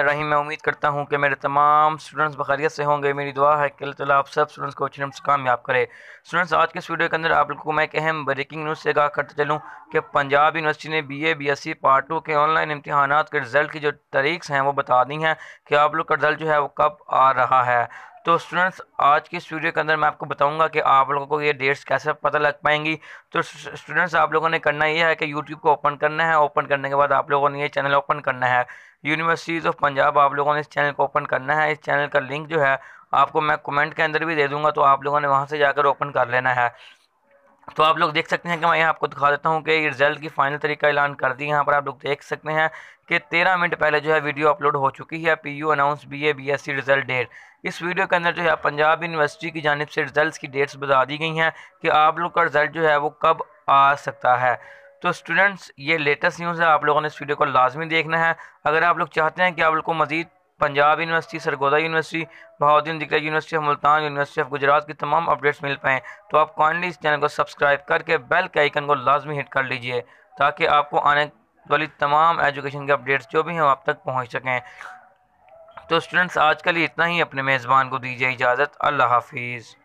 रही मैं उम्मीद करता हूँ कि मेरे तमाम स्टूडेंट्स बखैरियत से होंगे मेरी दुआ है कि अल्लाह आप सब स्टूडेंट्स को अच्छे से कामयाब करे स्टूडेंट्स आज के इस वीडियो के अंदर आप लोगों को मैं एक अहम ब्रेकिंग न्यूज़ से आगाह करते चलूँ कि पंजाब यूनिवर्सिटी ने B A B S C part two के ऑनलाइन इम्तहान के रिजल्ट की जो तारीख़ हैं वो बता दी हैं कि आप लोग का रिजल्ट जो है वो कब आ रहा है तो स्टूडेंट्स आज के इस वीडियो के अंदर मैं आपको बताऊंगा कि आप लोगों को ये डेट्स कैसे पता लग पाएंगी तो स्टूडेंट्स आप लोगों ने करना यह है कि यूट्यूब को ओपन करना है ओपन करने के बाद आप लोगों ने ये चैनल ओपन करना है यूनिवर्सिटीज़ ऑफ पंजाब आप लोगों ने इस चैनल को ओपन करना है इस चैनल का लिंक जो है आपको मैं कमेंट के अंदर भी दे दूंगा तो आप लोगों ने वहाँ से जाकर ओपन कर लेना है तो आप लोग देख सकते हैं कि मैं यहाँ आपको दिखा देता हूँ कि रिजल्ट की फाइनल तरीका ऐलान कर दी यहाँ पर आप लोग देख सकते हैं कि तेरह मिनट पहले जो है वीडियो अपलोड हो चुकी है P U announce S C result date इस वीडियो के अंदर जो है पंजाब यूनिवर्सिटी की जानब से रिजल्ट की डेट्स बता दी गई हैं कि आप लोग का रिजल्ट जो है वो कब आ सकता है तो स्टूडेंट्स ये लेटेस्ट न्यूज़ है आप लोगों ने इस वीडियो को लाजमी देखना है अगर आप लोग चाहते हैं कि आप लोग को मज़ीद पंजाब यूनिवर्सिटी सरगोदा यूनिवर्सिटी बहाउद्दीन दिक्कत university of Multan university of Gujrat की तमाम अपडेट्स मिल पाएँ तो आप काइंडली इस चैनल को सब्सक्राइब करके बेल के आइकन को लाजमी हिट कर लीजिए ताकि आपको आने वाली तमाम एजुकेशन के अपडेट्स जो भी हैं आप तक पहुँच सकें तो स्टूडेंट्स आज कल इतना ही अपने मेज़बान को दीजिए इजाज़त अल्लाह हाफिज़